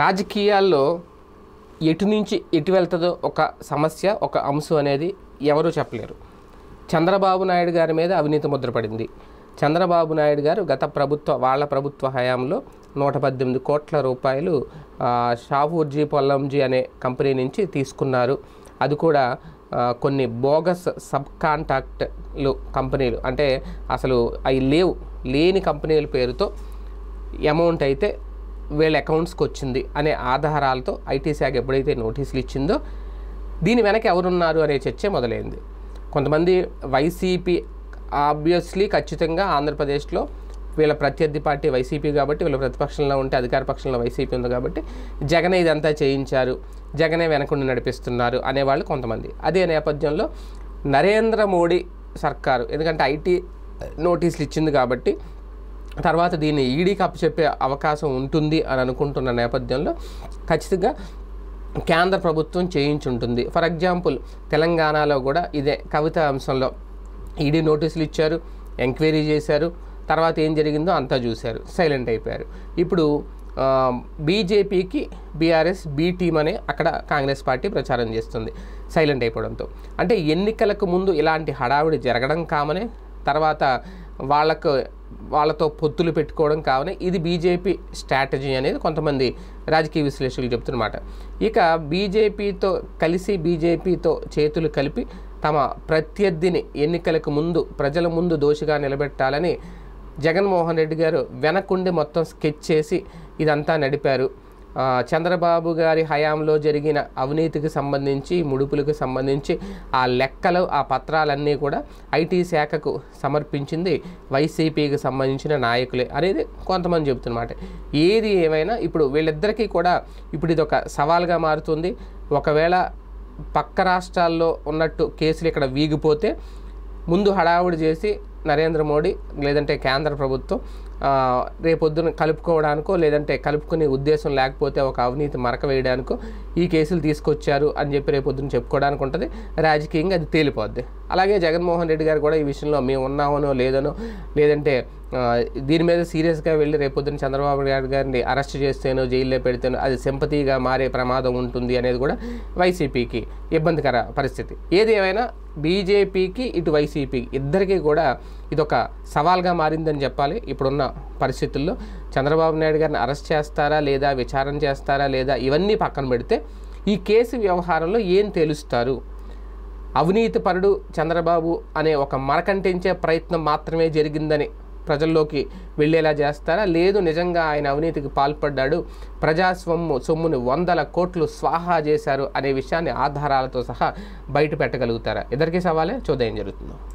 రాజకీయాల్లో ఎటు నుంచి ఎటు వెళ్తుందో ఒక సమస్య ఒక అంశం అనేది ఎవరూ చెప్పలేరు చంద్రబాబు నాయుడు గారి మీద అవినీతి ముద్రపడింది చంద్రబాబు నాయుడు గారు గత ప్రభుత్వ వాళ్ళ ప్రభుత్వ హయాంలో నూట పద్దెనిమిది కోట్ల రూపాయలు షాఫూర్జీ పొల్లంజీ అనే కంపెనీ నుంచి తీసుకున్నారు అది కూడా కొన్ని బోగస్ సబ్ కాంట్రాక్ట్లు కంపెనీలు అంటే అసలు అవి లేవు లేని కంపెనీల పేరుతో అమౌంట్ అయితే వీళ్ళ అకౌంట్స్కి వచ్చింది అనే ఆధారాలతో ఐటీ శాఖ ఎప్పుడైతే నోటీసులు ఇచ్చిందో దీని వెనక ఎవరున్నారు అనే చర్చ మొదలైంది కొంతమంది వైసీపీ ఆబ్వియస్లీ ఖచ్చితంగా ఆంధ్రప్రదేశ్లో వీళ్ళ ప్రత్యర్థి పార్టీ వైసీపీ కాబట్టి వీళ్ళ ప్రతిపక్షంలో ఉంటే అధికార పక్షంలో వైసీపీ ఉంది కాబట్టి జగనే ఇదంతా చేయించారు జగనే వెనకుండి నడిపిస్తున్నారు అనేవాళ్ళు కొంతమంది అదే నేపథ్యంలో నరేంద్ర మోడీ సర్కారు ఎందుకంటే ఐటీ నోటీసులు ఇచ్చింది కాబట్టి తర్వాత దీన్ని ఈడీకి e అప్పచెప్పే అవకాశం ఉంటుంది అని అనుకుంటున్న నేపథ్యంలో ఖచ్చితంగా కేంద్ర ప్రభుత్వం చేయించుంటుంది ఫర్ ఎగ్జాంపుల్ తెలంగాణలో కూడా ఇదే కవిత అంశంలో ఈడీ e నోటీసులు ఇచ్చారు ఎంక్వైరీ చేశారు తర్వాత ఏం జరిగిందో అంతా చూశారు సైలెంట్ అయిపోయారు ఇప్పుడు బీజేపీకి బీఆర్ఎస్ బీ టీం అనే అక్కడ కాంగ్రెస్ పార్టీ ప్రచారం చేస్తుంది సైలెంట్ అయిపోవడంతో అంటే ఎన్నికలకు ముందు ఇలాంటి హడావిడి జరగడం కామనే తర్వాత వాళ్ళకు వాళ్ళతో పొత్తులు పెట్టుకోవడం కావున ఇది బీజేపీ స్ట్రాటజీ అనేది కొంతమంది రాజకీయ విశ్లేషకులు చెప్తున్నమాట ఇక బీజేపీతో కలిసి బీజేపీతో చేతులు కలిపి తమ ప్రత్యర్థిని ఎన్నికలకు ముందు ప్రజల ముందు దోషిగా నిలబెట్టాలని జగన్మోహన్ రెడ్డి గారు వెనకుండి మొత్తం స్కెచ్ చేసి ఇదంతా నడిపారు చంద్రబాబు గారి హయాంలో జరిగిన అవినీతికి సంబంధించి ముడుపులకు సంబంధించి ఆ లెక్కలు ఆ పత్రాలన్నీ కూడా ఐటీ శాఖకు సమర్పించింది వైసీపీకి సంబంధించిన నాయకులే అనేది కొంతమంది చెబుతున్నమాట ఏది ఏమైనా ఇప్పుడు వీళ్ళిద్దరికీ కూడా ఇప్పుడు ఇది ఒక సవాల్గా మారుతుంది ఒకవేళ పక్క రాష్ట్రాల్లో ఉన్నట్టు కేసులు ఇక్కడ వీగిపోతే ముందు హడావుడి చేసి నరేంద్ర మోడీ లేదంటే కేంద్ర ప్రభుత్వం రేపొద్దున కలుపుకోవడానికో లేదంటే కలుపుకునే ఉద్దేశం లేకపోతే ఒక అవినీతి మరక వేయడానికో ఈ కేసులు తీసుకొచ్చారు అని చెప్పి రేపొద్దున చెప్పుకోవడానికి ఉంటుంది రాజకీయంగా అది తేలిపోద్ది అలాగే జగన్మోహన్ రెడ్డి గారు కూడా ఈ విషయంలో మేము ఉన్నామనో లేదనో లేదంటే దీని మీద సీరియస్గా వెళ్ళి రేపొద్దున చంద్రబాబు నాయుడు గారిని అరెస్ట్ చేస్తేనో జైల్లో పెడితేనో అది సింపతిగా మారే ప్రమాదం ఉంటుంది అనేది కూడా వైసీపీకి ఇబ్బందికర పరిస్థితి ఏది ఏమైనా బీజేపీకి ఇటు వైసీపీకి ఇద్దరికీ కూడా ఇదొక సవాల్గా మారిందని చెప్పాలి ఇప్పుడున్న పరిస్థితుల్లో చంద్రబాబు నాయుడు గారిని అరెస్ట్ చేస్తారా లేదా విచారణ చేస్తారా లేదా ఇవన్నీ పక్కన పెడితే ఈ కేసు వ్యవహారంలో ఏం తెలుస్తారు అవినీతి పరుడు చంద్రబాబు అనే ఒక మరకంటించే ప్రయత్నం మాత్రమే జరిగిందని ప్రజల్లోకి వెళ్ళేలా చేస్తారా లేదు నిజంగా ఆయన అవినీతికి పాల్పడ్డాడు ప్రజాస్వమ్ము సొమ్ముని వందల కోట్లు స్వాహా చేశారు అనే విషయాన్ని ఆధారాలతో సహా బయట పెట్టగలుగుతారా ఇద్దరికీ సవాలే చూద్దాం జరుగుతుంది